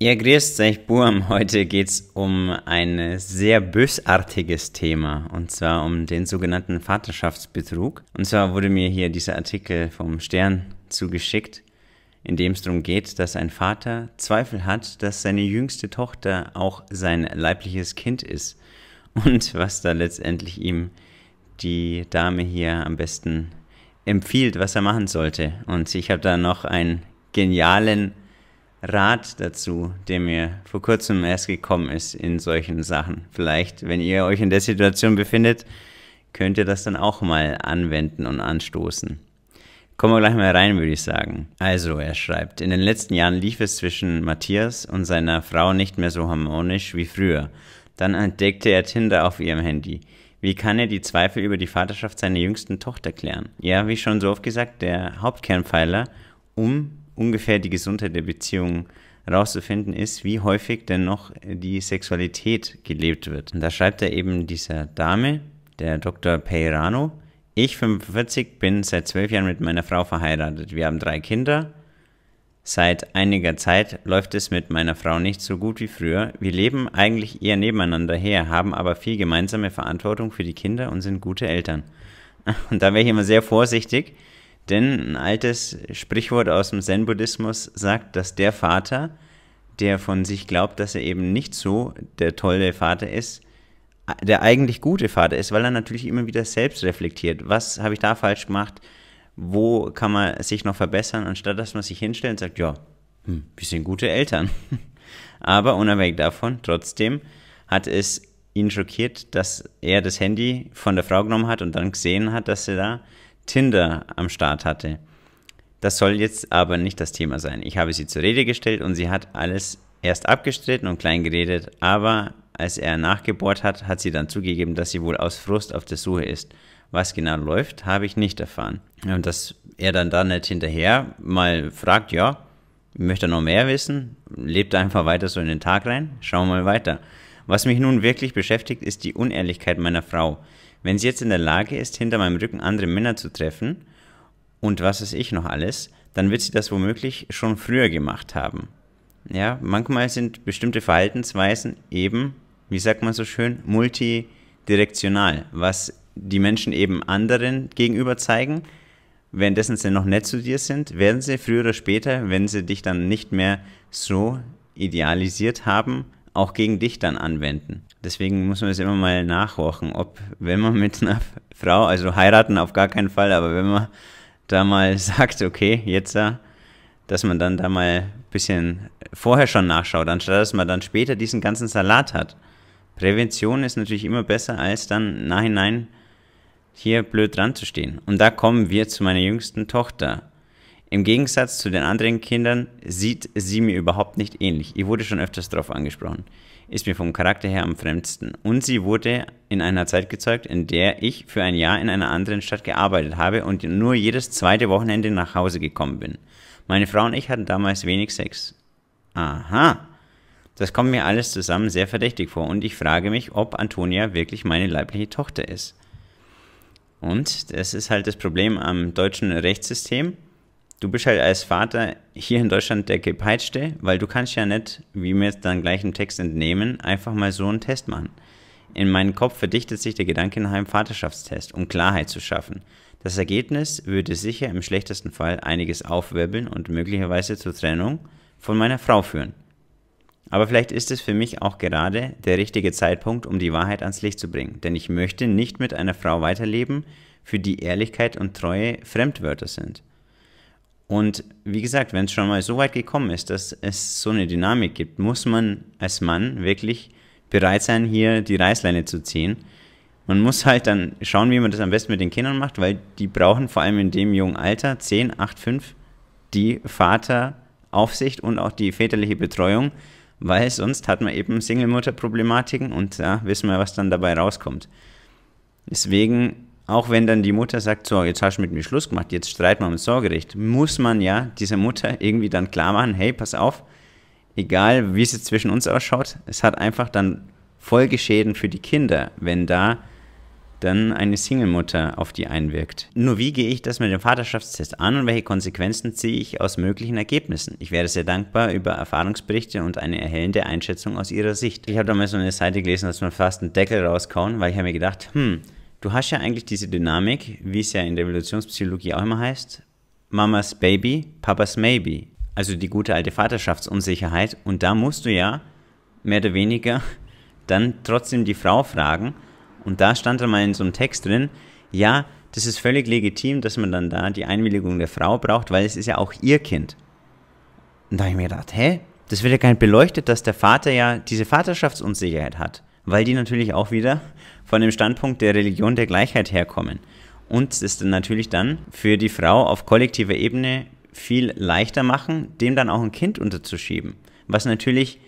Ja, grüßt euch, Buam. Heute geht's um ein sehr bösartiges Thema und zwar um den sogenannten Vaterschaftsbetrug. Und zwar wurde mir hier dieser Artikel vom Stern zugeschickt, in dem es darum geht, dass ein Vater Zweifel hat, dass seine jüngste Tochter auch sein leibliches Kind ist und was da letztendlich ihm die Dame hier am besten empfiehlt, was er machen sollte. Und ich habe da noch einen genialen Rat dazu, der mir vor kurzem erst gekommen ist in solchen Sachen. Vielleicht, wenn ihr euch in der Situation befindet, könnt ihr das dann auch mal anwenden und anstoßen. Kommen wir gleich mal rein, würde ich sagen. Also, er schreibt, in den letzten Jahren lief es zwischen Matthias und seiner Frau nicht mehr so harmonisch wie früher. Dann entdeckte er Tinder auf ihrem Handy. Wie kann er die Zweifel über die Vaterschaft seiner jüngsten Tochter klären? Ja, wie schon so oft gesagt, der Hauptkernpfeiler, um ungefähr die Gesundheit der Beziehung herauszufinden ist, wie häufig denn noch die Sexualität gelebt wird. Und da schreibt er eben dieser Dame, der Dr. Peirano, ich 45 bin seit zwölf Jahren mit meiner Frau verheiratet. Wir haben drei Kinder. Seit einiger Zeit läuft es mit meiner Frau nicht so gut wie früher. Wir leben eigentlich eher nebeneinander her, haben aber viel gemeinsame Verantwortung für die Kinder und sind gute Eltern. Und da wäre ich immer sehr vorsichtig, denn ein altes Sprichwort aus dem Zen-Buddhismus sagt, dass der Vater, der von sich glaubt, dass er eben nicht so der tolle Vater ist, der eigentlich gute Vater ist, weil er natürlich immer wieder selbst reflektiert. Was habe ich da falsch gemacht? Wo kann man sich noch verbessern? Anstatt dass man sich hinstellt und sagt, ja, hm, wir sind gute Eltern. Aber unabhängig davon, trotzdem hat es ihn schockiert, dass er das Handy von der Frau genommen hat und dann gesehen hat, dass sie da Tinder am Start hatte. Das soll jetzt aber nicht das Thema sein. Ich habe sie zur Rede gestellt und sie hat alles erst abgestritten und klein geredet, aber als er nachgebohrt hat, hat sie dann zugegeben, dass sie wohl aus Frust auf der Suche ist. Was genau läuft, habe ich nicht erfahren. Und dass er dann da nicht hinterher mal fragt, ja, möchte er noch mehr wissen, lebt einfach weiter so in den Tag rein, schauen wir mal weiter. Was mich nun wirklich beschäftigt, ist die Unehrlichkeit meiner Frau. Wenn sie jetzt in der Lage ist, hinter meinem Rücken andere Männer zu treffen und was weiß ich noch alles, dann wird sie das womöglich schon früher gemacht haben. Ja, manchmal sind bestimmte Verhaltensweisen eben, wie sagt man so schön, multidirektional, was die Menschen eben anderen gegenüber zeigen. Währenddessen sie noch nett zu dir sind, werden sie früher oder später, wenn sie dich dann nicht mehr so idealisiert haben, auch gegen dich dann anwenden. Deswegen muss man es immer mal nachhorchen, ob, wenn man mit einer Frau, also heiraten auf gar keinen Fall, aber wenn man da mal sagt, okay, jetzt äh, dass man dann da mal ein bisschen vorher schon nachschaut, anstatt dass man dann später diesen ganzen Salat hat. Prävention ist natürlich immer besser, als dann nachhinein hier blöd dran zu stehen. Und da kommen wir zu meiner jüngsten Tochter. Im Gegensatz zu den anderen Kindern sieht sie mir überhaupt nicht ähnlich. Ich wurde schon öfters darauf angesprochen. Ist mir vom Charakter her am fremdsten. Und sie wurde in einer Zeit gezeugt, in der ich für ein Jahr in einer anderen Stadt gearbeitet habe und nur jedes zweite Wochenende nach Hause gekommen bin. Meine Frau und ich hatten damals wenig Sex. Aha. Das kommt mir alles zusammen sehr verdächtig vor und ich frage mich, ob Antonia wirklich meine leibliche Tochter ist. Und das ist halt das Problem am deutschen Rechtssystem du bist halt als Vater hier in Deutschland der Gepeitschte, weil du kannst ja nicht, wie wir jetzt dann gleich im Text entnehmen, einfach mal so einen Test machen. In meinem Kopf verdichtet sich der Gedanke nach einem Vaterschaftstest, um Klarheit zu schaffen. Das Ergebnis würde sicher im schlechtesten Fall einiges aufwirbeln und möglicherweise zur Trennung von meiner Frau führen. Aber vielleicht ist es für mich auch gerade der richtige Zeitpunkt, um die Wahrheit ans Licht zu bringen, denn ich möchte nicht mit einer Frau weiterleben, für die Ehrlichkeit und Treue Fremdwörter sind. Und wie gesagt, wenn es schon mal so weit gekommen ist, dass es so eine Dynamik gibt, muss man als Mann wirklich bereit sein, hier die Reißleine zu ziehen. Man muss halt dann schauen, wie man das am besten mit den Kindern macht, weil die brauchen vor allem in dem jungen Alter 10, 8, 5 die Vateraufsicht und auch die väterliche Betreuung, weil sonst hat man eben Single-Mutter-Problematiken und da ja, wissen wir, was dann dabei rauskommt. Deswegen auch wenn dann die Mutter sagt, so, jetzt hast du mit mir Schluss gemacht, jetzt streiten wir ums Sorgerecht, muss man ja dieser Mutter irgendwie dann klar machen, hey, pass auf, egal wie es jetzt zwischen uns ausschaut, es hat einfach dann Folgeschäden für die Kinder, wenn da dann eine Single-Mutter auf die einwirkt. Nur wie gehe ich das mit dem Vaterschaftstest an und welche Konsequenzen ziehe ich aus möglichen Ergebnissen? Ich wäre sehr dankbar über Erfahrungsberichte und eine erhellende Einschätzung aus Ihrer Sicht. Ich habe da mal so eine Seite gelesen, dass man fast einen Deckel rauskauen, weil ich habe mir gedacht, hm, Du hast ja eigentlich diese Dynamik, wie es ja in der Evolutionspsychologie auch immer heißt, Mamas Baby, Papas Maybe. Also die gute alte Vaterschaftsunsicherheit. Und da musst du ja mehr oder weniger dann trotzdem die Frau fragen. Und da stand dann mal in so einem Text drin, ja, das ist völlig legitim, dass man dann da die Einwilligung der Frau braucht, weil es ist ja auch ihr Kind. Und da habe ich mir gedacht, hä? Das wird ja gar nicht beleuchtet, dass der Vater ja diese Vaterschaftsunsicherheit hat weil die natürlich auch wieder von dem Standpunkt der Religion der Gleichheit herkommen. Und es natürlich dann für die Frau auf kollektiver Ebene viel leichter machen, dem dann auch ein Kind unterzuschieben. Was natürlich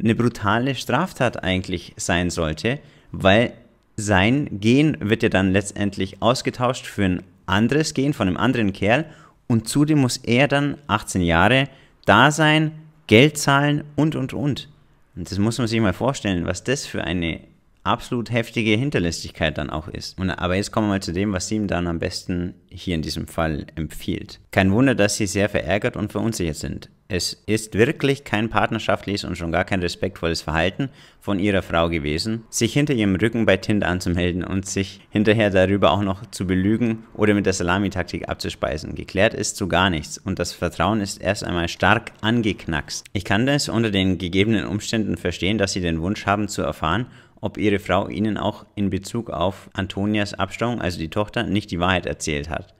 eine brutale Straftat eigentlich sein sollte, weil sein Gen wird ja dann letztendlich ausgetauscht für ein anderes Gen von einem anderen Kerl und zudem muss er dann 18 Jahre da sein, Geld zahlen und und und. Und das muss man sich mal vorstellen, was das für eine absolut heftige Hinterlistigkeit dann auch ist. Und, aber jetzt kommen wir mal zu dem, was sie ihm dann am besten hier in diesem Fall empfiehlt. Kein Wunder, dass sie sehr verärgert und verunsichert sind. Es ist wirklich kein partnerschaftliches und schon gar kein respektvolles Verhalten von ihrer Frau gewesen, sich hinter ihrem Rücken bei Tint anzumelden und sich hinterher darüber auch noch zu belügen oder mit der Salamitaktik abzuspeisen. Geklärt ist so gar nichts und das Vertrauen ist erst einmal stark angeknackst. Ich kann das unter den gegebenen Umständen verstehen, dass sie den Wunsch haben zu erfahren, ob ihre Frau ihnen auch in Bezug auf Antonias Abstammung, also die Tochter, nicht die Wahrheit erzählt hat.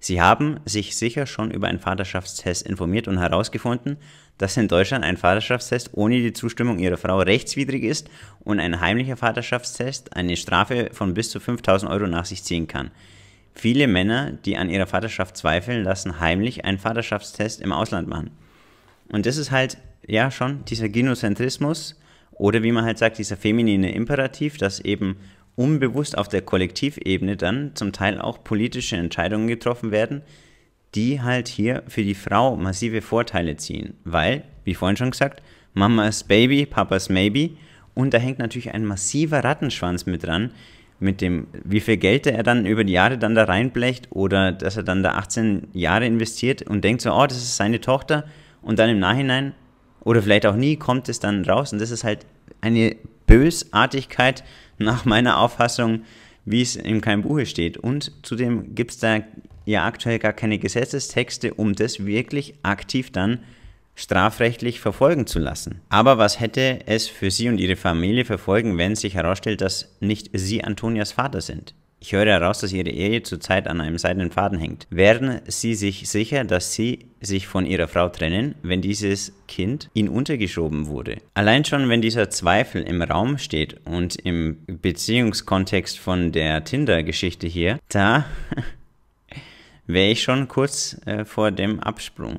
Sie haben sich sicher schon über einen Vaterschaftstest informiert und herausgefunden, dass in Deutschland ein Vaterschaftstest ohne die Zustimmung ihrer Frau rechtswidrig ist und ein heimlicher Vaterschaftstest eine Strafe von bis zu 5000 Euro nach sich ziehen kann. Viele Männer, die an ihrer Vaterschaft zweifeln, lassen heimlich einen Vaterschaftstest im Ausland machen. Und das ist halt, ja, schon dieser Genozentrismus, oder wie man halt sagt, dieser feminine Imperativ, dass eben unbewusst auf der Kollektivebene dann zum Teil auch politische Entscheidungen getroffen werden, die halt hier für die Frau massive Vorteile ziehen. Weil, wie vorhin schon gesagt, Mamas Baby, Papas Maybe. Und da hängt natürlich ein massiver Rattenschwanz mit dran, mit dem, wie viel Geld er dann über die Jahre dann da reinblecht oder dass er dann da 18 Jahre investiert und denkt so, oh, das ist seine Tochter und dann im Nachhinein oder vielleicht auch nie, kommt es dann raus. Und das ist halt eine Bösartigkeit nach meiner Auffassung, wie es in keinem Buche steht. Und zudem gibt es da ja aktuell gar keine Gesetzestexte, um das wirklich aktiv dann strafrechtlich verfolgen zu lassen. Aber was hätte es für Sie und Ihre Familie verfolgen, wenn sich herausstellt, dass nicht Sie Antonias Vater sind? Ich höre heraus, dass Ihre Ehe zurzeit an einem seidenen Faden hängt. Wären Sie sich sicher, dass Sie sich von Ihrer Frau trennen, wenn dieses Kind Ihnen untergeschoben wurde? Allein schon, wenn dieser Zweifel im Raum steht und im Beziehungskontext von der Tinder-Geschichte hier, da wäre ich schon kurz äh, vor dem Absprung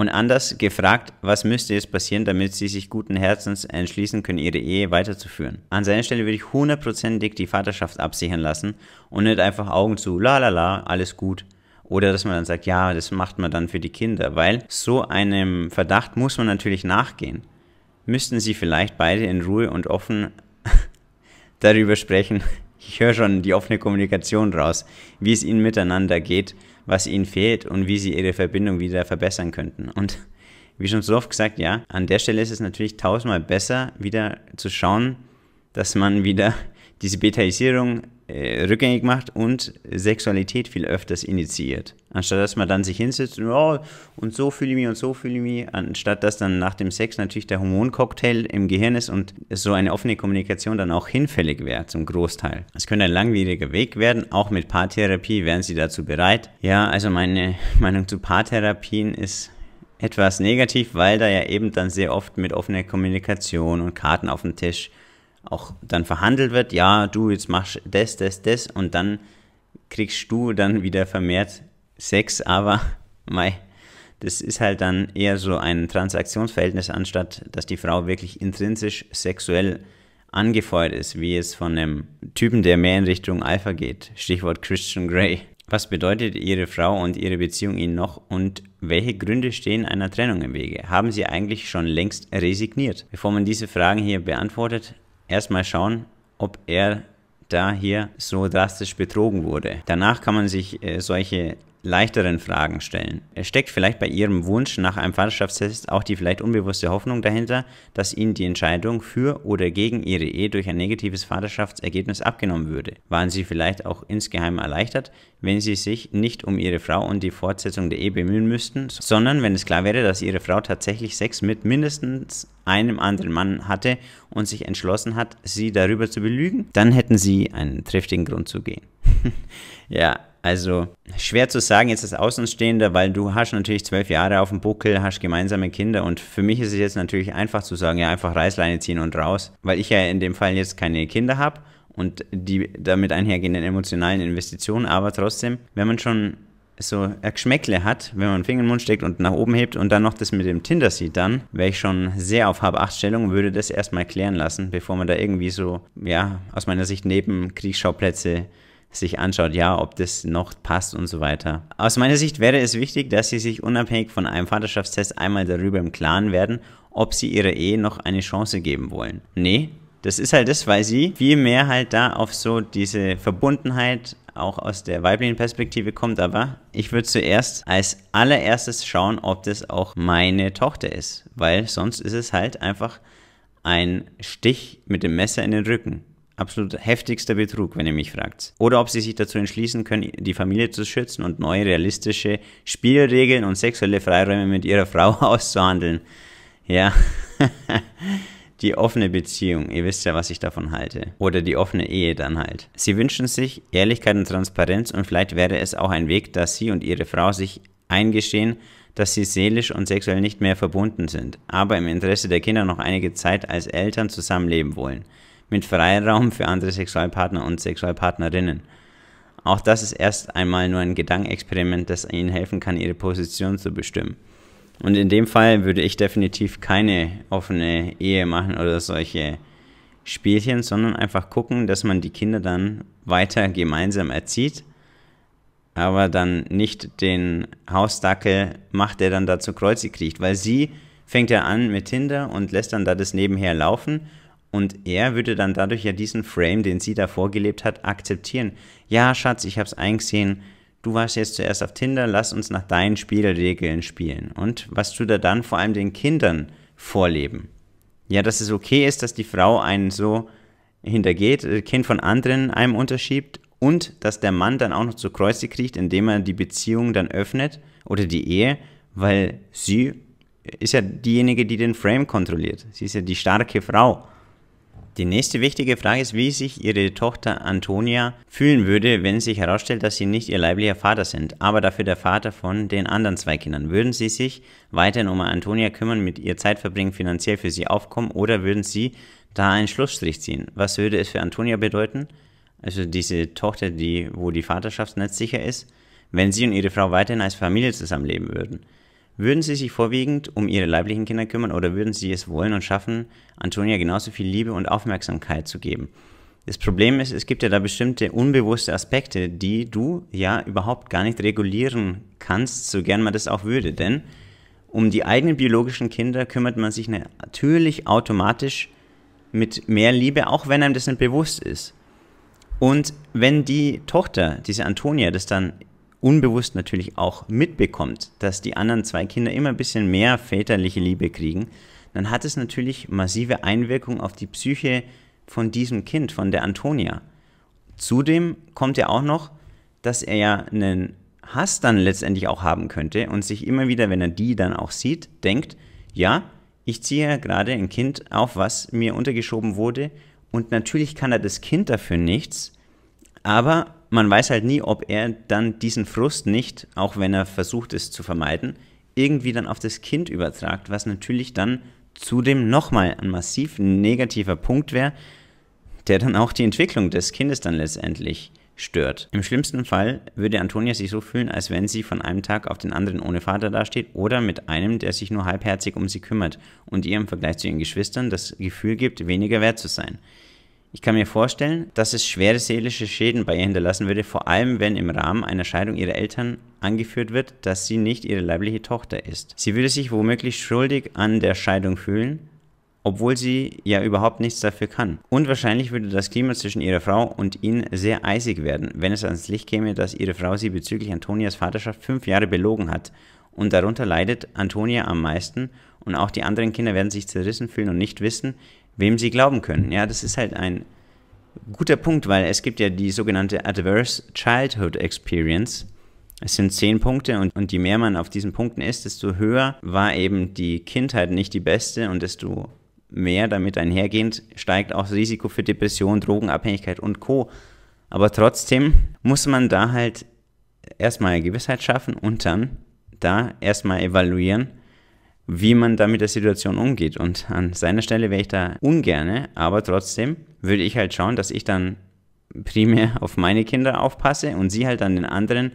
und anders gefragt, was müsste jetzt passieren, damit sie sich guten Herzens entschließen können, ihre Ehe weiterzuführen. An seiner Stelle würde ich hundertprozentig die Vaterschaft absichern lassen und nicht einfach Augen zu, la la la, alles gut. Oder dass man dann sagt, ja, das macht man dann für die Kinder, weil so einem Verdacht muss man natürlich nachgehen. Müssten sie vielleicht beide in Ruhe und offen darüber sprechen. Ich höre schon die offene Kommunikation raus, wie es ihnen miteinander geht was ihnen fehlt und wie sie ihre Verbindung wieder verbessern könnten. Und wie schon so oft gesagt, ja, an der Stelle ist es natürlich tausendmal besser, wieder zu schauen, dass man wieder diese Betaisierung äh, rückgängig macht und Sexualität viel öfters initiiert. Anstatt dass man dann sich hinsetzt und, oh, und so fühle ich mich und so fühle ich mich, anstatt dass dann nach dem Sex natürlich der Hormoncocktail im Gehirn ist und so eine offene Kommunikation dann auch hinfällig wäre zum Großteil. Es könnte ein langwieriger Weg werden, auch mit Paartherapie wären Sie dazu bereit. Ja, also meine Meinung zu Paartherapien ist etwas negativ, weil da ja eben dann sehr oft mit offener Kommunikation und Karten auf dem Tisch auch dann verhandelt wird, ja, du, jetzt machst das, das, das und dann kriegst du dann wieder vermehrt Sex, aber mei, das ist halt dann eher so ein Transaktionsverhältnis, anstatt dass die Frau wirklich intrinsisch sexuell angefeuert ist, wie es von einem Typen, der mehr in Richtung Alpha geht, Stichwort Christian Grey. Was bedeutet Ihre Frau und Ihre Beziehung Ihnen noch und welche Gründe stehen einer Trennung im Wege? Haben Sie eigentlich schon längst resigniert? Bevor man diese Fragen hier beantwortet, erstmal schauen, ob er da hier so drastisch betrogen wurde. Danach kann man sich äh, solche leichteren Fragen stellen. Es steckt vielleicht bei Ihrem Wunsch nach einem Vaterschaftstest auch die vielleicht unbewusste Hoffnung dahinter, dass Ihnen die Entscheidung für oder gegen Ihre Ehe durch ein negatives Vaterschaftsergebnis abgenommen würde. Waren Sie vielleicht auch insgeheim erleichtert, wenn Sie sich nicht um Ihre Frau und die Fortsetzung der Ehe bemühen müssten, sondern wenn es klar wäre, dass Ihre Frau tatsächlich Sex mit mindestens einem anderen Mann hatte und sich entschlossen hat, Sie darüber zu belügen? Dann hätten Sie einen triftigen Grund zu gehen. ja, also schwer zu sagen jetzt als Außenstehender, weil du hast natürlich zwölf Jahre auf dem Buckel, hast gemeinsame Kinder und für mich ist es jetzt natürlich einfach zu sagen, ja einfach Reißleine ziehen und raus, weil ich ja in dem Fall jetzt keine Kinder habe und die damit einhergehenden emotionalen Investitionen, aber trotzdem, wenn man schon so ein Geschmäckle hat, wenn man einen Finger in den Mund steckt und nach oben hebt und dann noch das mit dem Tinder sieht, dann wäre ich schon sehr auf habe acht Stellung und würde das erstmal klären lassen, bevor man da irgendwie so, ja, aus meiner Sicht neben Kriegsschauplätze sich anschaut, ja, ob das noch passt und so weiter. Aus meiner Sicht wäre es wichtig, dass Sie sich unabhängig von einem Vaterschaftstest einmal darüber im Klaren werden, ob Sie Ihrer Ehe noch eine Chance geben wollen. Nee, das ist halt das, weil Sie viel mehr halt da auf so diese Verbundenheit auch aus der weiblichen Perspektive kommt, aber ich würde zuerst als allererstes schauen, ob das auch meine Tochter ist, weil sonst ist es halt einfach ein Stich mit dem Messer in den Rücken absolut heftigster Betrug, wenn ihr mich fragt. Oder ob sie sich dazu entschließen können, die Familie zu schützen und neue realistische Spielregeln und sexuelle Freiräume mit ihrer Frau auszuhandeln. Ja. die offene Beziehung, ihr wisst ja, was ich davon halte. Oder die offene Ehe dann halt. Sie wünschen sich Ehrlichkeit und Transparenz und vielleicht wäre es auch ein Weg, dass sie und ihre Frau sich eingestehen, dass sie seelisch und sexuell nicht mehr verbunden sind, aber im Interesse der Kinder noch einige Zeit als Eltern zusammenleben wollen mit Freiraum für andere Sexualpartner und Sexualpartnerinnen. Auch das ist erst einmal nur ein Gedankenexperiment, das ihnen helfen kann, ihre Position zu bestimmen. Und in dem Fall würde ich definitiv keine offene Ehe machen oder solche Spielchen, sondern einfach gucken, dass man die Kinder dann weiter gemeinsam erzieht, aber dann nicht den Hausdackel macht, der dann dazu Kreuze kriegt, weil sie fängt ja an mit Tinder und lässt dann da das nebenher laufen und er würde dann dadurch ja diesen Frame, den sie da vorgelebt hat, akzeptieren. Ja, Schatz, ich hab's eingesehen. Du warst jetzt zuerst auf Tinder, lass uns nach deinen Spielregeln spielen. Und was tut er dann vor allem den Kindern vorleben. Ja, dass es okay ist, dass die Frau einen so hintergeht, das äh, Kind von anderen einem unterschiebt und dass der Mann dann auch noch zu Kreuze kriegt, indem er die Beziehung dann öffnet oder die Ehe, weil sie ist ja diejenige, die den Frame kontrolliert. Sie ist ja die starke Frau. Die nächste wichtige Frage ist, wie sich ihre Tochter Antonia fühlen würde, wenn sich herausstellt, dass sie nicht ihr leiblicher Vater sind, aber dafür der Vater von den anderen zwei Kindern. Würden sie sich weiterhin um Antonia kümmern, mit ihr Zeit verbringen, finanziell für sie aufkommen oder würden sie da einen Schlussstrich ziehen? Was würde es für Antonia bedeuten? Also diese Tochter, die, wo die Vaterschaft nicht sicher ist, wenn sie und ihre Frau weiterhin als Familie zusammenleben würden. Würden Sie sich vorwiegend um Ihre leiblichen Kinder kümmern oder würden Sie es wollen und schaffen, Antonia genauso viel Liebe und Aufmerksamkeit zu geben? Das Problem ist, es gibt ja da bestimmte unbewusste Aspekte, die du ja überhaupt gar nicht regulieren kannst, so gern man das auch würde. Denn um die eigenen biologischen Kinder kümmert man sich natürlich automatisch mit mehr Liebe, auch wenn einem das nicht bewusst ist. Und wenn die Tochter, diese Antonia, das dann unbewusst natürlich auch mitbekommt, dass die anderen zwei Kinder immer ein bisschen mehr väterliche Liebe kriegen, dann hat es natürlich massive Einwirkungen auf die Psyche von diesem Kind, von der Antonia. Zudem kommt ja auch noch, dass er ja einen Hass dann letztendlich auch haben könnte und sich immer wieder, wenn er die dann auch sieht, denkt, ja, ich ziehe ja gerade ein Kind auf, was mir untergeschoben wurde und natürlich kann er das Kind dafür nichts, aber man weiß halt nie, ob er dann diesen Frust nicht, auch wenn er versucht es zu vermeiden, irgendwie dann auf das Kind übertragt, was natürlich dann zudem nochmal ein massiv negativer Punkt wäre, der dann auch die Entwicklung des Kindes dann letztendlich stört. Im schlimmsten Fall würde Antonia sich so fühlen, als wenn sie von einem Tag auf den anderen ohne Vater dasteht oder mit einem, der sich nur halbherzig um sie kümmert und ihr im Vergleich zu ihren Geschwistern das Gefühl gibt, weniger wert zu sein. Ich kann mir vorstellen, dass es schwere seelische Schäden bei ihr hinterlassen würde, vor allem wenn im Rahmen einer Scheidung ihrer Eltern angeführt wird, dass sie nicht ihre leibliche Tochter ist. Sie würde sich womöglich schuldig an der Scheidung fühlen, obwohl sie ja überhaupt nichts dafür kann. Und wahrscheinlich würde das Klima zwischen ihrer Frau und ihnen sehr eisig werden, wenn es ans Licht käme, dass ihre Frau sie bezüglich Antonias Vaterschaft fünf Jahre belogen hat. Und darunter leidet Antonia am meisten und auch die anderen Kinder werden sich zerrissen fühlen und nicht wissen, wem sie glauben können. Ja, das ist halt ein guter Punkt, weil es gibt ja die sogenannte Adverse Childhood Experience. Es sind zehn Punkte und, und je mehr man auf diesen Punkten ist, desto höher war eben die Kindheit nicht die beste und desto mehr damit einhergehend steigt auch das Risiko für Depression, Drogenabhängigkeit und Co. Aber trotzdem muss man da halt erstmal Gewissheit schaffen und dann da erstmal evaluieren, wie man da mit der Situation umgeht. Und an seiner Stelle wäre ich da ungerne, aber trotzdem würde ich halt schauen, dass ich dann primär auf meine Kinder aufpasse und sie halt an den anderen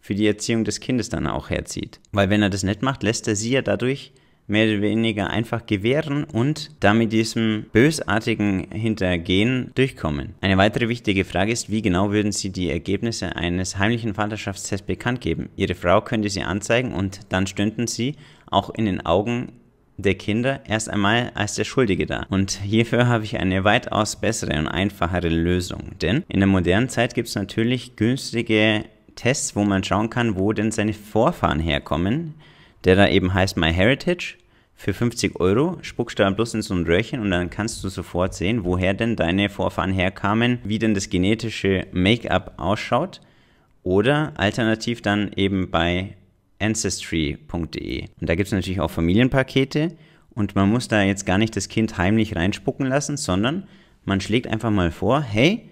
für die Erziehung des Kindes dann auch herzieht. Weil wenn er das nicht macht, lässt er sie ja dadurch mehr oder weniger einfach gewähren und damit diesem bösartigen Hintergehen durchkommen. Eine weitere wichtige Frage ist, wie genau würden Sie die Ergebnisse eines heimlichen Vaterschaftstests bekannt geben? Ihre Frau könnte sie anzeigen und dann stünden Sie auch in den Augen der Kinder erst einmal als der Schuldige da. Und hierfür habe ich eine weitaus bessere und einfachere Lösung. Denn in der modernen Zeit gibt es natürlich günstige Tests, wo man schauen kann, wo denn seine Vorfahren herkommen der da eben heißt MyHeritage für 50 Euro, spuckst du da bloß in so ein Röhrchen und dann kannst du sofort sehen, woher denn deine Vorfahren herkamen, wie denn das genetische Make-up ausschaut oder alternativ dann eben bei ancestry.de. Und da gibt es natürlich auch Familienpakete und man muss da jetzt gar nicht das Kind heimlich reinspucken lassen, sondern man schlägt einfach mal vor, hey,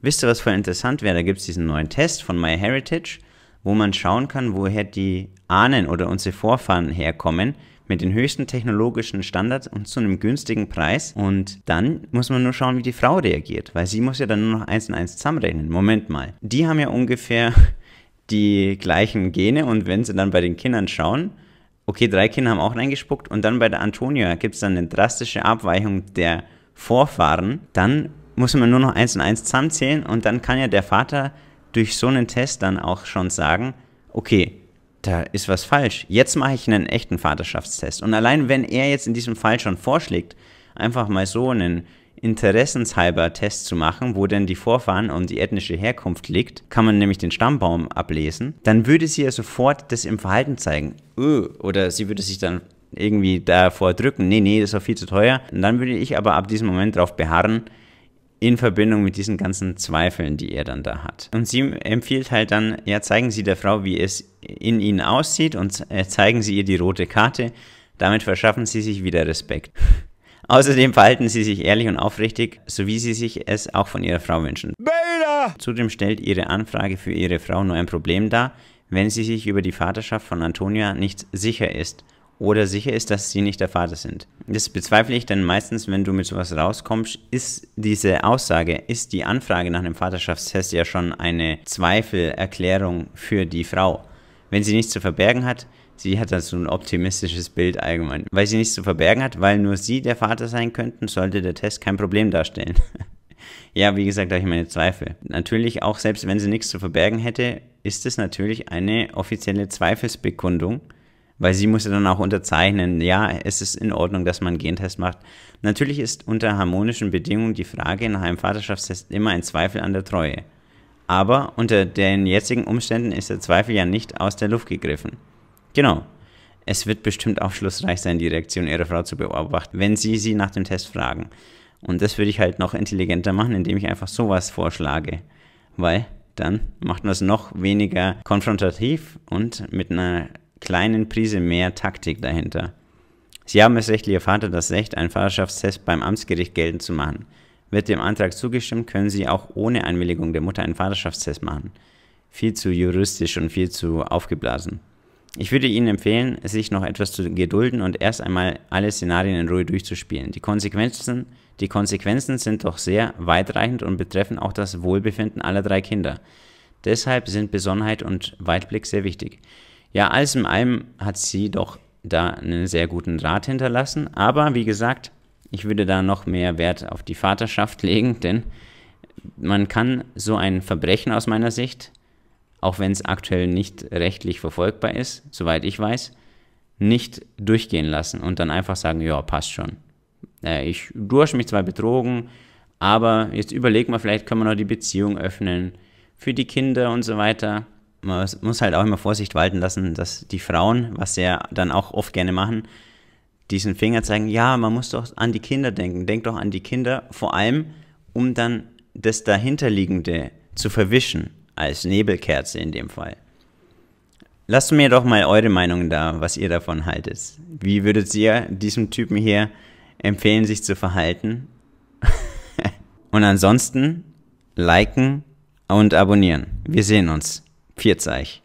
wisst ihr, was voll interessant wäre? Da gibt es diesen neuen Test von MyHeritage wo man schauen kann, woher die Ahnen oder unsere Vorfahren herkommen, mit den höchsten technologischen Standards und zu einem günstigen Preis. Und dann muss man nur schauen, wie die Frau reagiert, weil sie muss ja dann nur noch eins und eins zusammenrechnen. Moment mal, die haben ja ungefähr die gleichen Gene und wenn sie dann bei den Kindern schauen, okay, drei Kinder haben auch reingespuckt und dann bei der Antonia gibt es dann eine drastische Abweichung der Vorfahren, dann muss man nur noch eins und eins zusammenzählen und dann kann ja der Vater durch so einen Test dann auch schon sagen, okay, da ist was falsch. Jetzt mache ich einen echten Vaterschaftstest. Und allein wenn er jetzt in diesem Fall schon vorschlägt, einfach mal so einen interessenshalber Test zu machen, wo denn die Vorfahren und die ethnische Herkunft liegt, kann man nämlich den Stammbaum ablesen, dann würde sie ja sofort das im Verhalten zeigen. Oder sie würde sich dann irgendwie davor drücken, nee, nee, das ist doch viel zu teuer. Und dann würde ich aber ab diesem Moment darauf beharren, in Verbindung mit diesen ganzen Zweifeln, die er dann da hat. Und sie empfiehlt halt dann, ja, zeigen Sie der Frau, wie es in Ihnen aussieht und äh, zeigen Sie ihr die rote Karte. Damit verschaffen Sie sich wieder Respekt. Außerdem verhalten Sie sich ehrlich und aufrichtig, so wie Sie sich es auch von Ihrer Frau wünschen. Bilder! Zudem stellt Ihre Anfrage für Ihre Frau nur ein Problem dar, wenn sie sich über die Vaterschaft von Antonia nicht sicher ist oder sicher ist, dass sie nicht der Vater sind. Das bezweifle ich, denn meistens, wenn du mit sowas rauskommst, ist diese Aussage, ist die Anfrage nach einem Vaterschaftstest ja schon eine Zweifelerklärung für die Frau. Wenn sie nichts zu verbergen hat, sie hat dann so ein optimistisches Bild allgemein. Weil sie nichts zu verbergen hat, weil nur sie der Vater sein könnten, sollte der Test kein Problem darstellen. ja, wie gesagt, da habe ich meine Zweifel. Natürlich auch, selbst wenn sie nichts zu verbergen hätte, ist es natürlich eine offizielle Zweifelsbekundung weil sie muss ja dann auch unterzeichnen, ja, es ist in Ordnung, dass man einen Gentest macht. Natürlich ist unter harmonischen Bedingungen die Frage nach einem Vaterschaftstest immer ein Zweifel an der Treue. Aber unter den jetzigen Umständen ist der Zweifel ja nicht aus der Luft gegriffen. Genau. Es wird bestimmt aufschlussreich sein, die Reaktion ihrer Frau zu beobachten, wenn sie sie nach dem Test fragen. Und das würde ich halt noch intelligenter machen, indem ich einfach sowas vorschlage. Weil dann macht man es noch weniger konfrontativ und mit einer kleinen Prise mehr Taktik dahinter. Sie haben es rechtlich erfahren, das Recht, einen Vaterschaftstest beim Amtsgericht geltend zu machen. Wird dem Antrag zugestimmt, können Sie auch ohne Einwilligung der Mutter einen Vaterschaftstest machen. Viel zu juristisch und viel zu aufgeblasen. Ich würde Ihnen empfehlen, sich noch etwas zu gedulden und erst einmal alle Szenarien in Ruhe durchzuspielen. Die Konsequenzen, die Konsequenzen sind doch sehr weitreichend und betreffen auch das Wohlbefinden aller drei Kinder. Deshalb sind Besonnenheit und Weitblick sehr wichtig. Ja, alles in allem hat sie doch da einen sehr guten Rat hinterlassen. Aber wie gesagt, ich würde da noch mehr Wert auf die Vaterschaft legen, denn man kann so ein Verbrechen aus meiner Sicht, auch wenn es aktuell nicht rechtlich verfolgbar ist, soweit ich weiß, nicht durchgehen lassen und dann einfach sagen, ja, passt schon. Äh, ich, du hast mich zwar betrogen, aber jetzt überleg mal, vielleicht können wir noch die Beziehung öffnen für die Kinder und so weiter man muss halt auch immer Vorsicht walten lassen, dass die Frauen, was sie ja dann auch oft gerne machen, diesen Finger zeigen, ja, man muss doch an die Kinder denken, denkt doch an die Kinder, vor allem, um dann das dahinterliegende zu verwischen, als Nebelkerze in dem Fall. Lasst mir doch mal eure Meinung da, was ihr davon haltet. Wie würdet ihr diesem Typen hier empfehlen, sich zu verhalten? und ansonsten liken und abonnieren. Wir sehen uns. Vierzeig.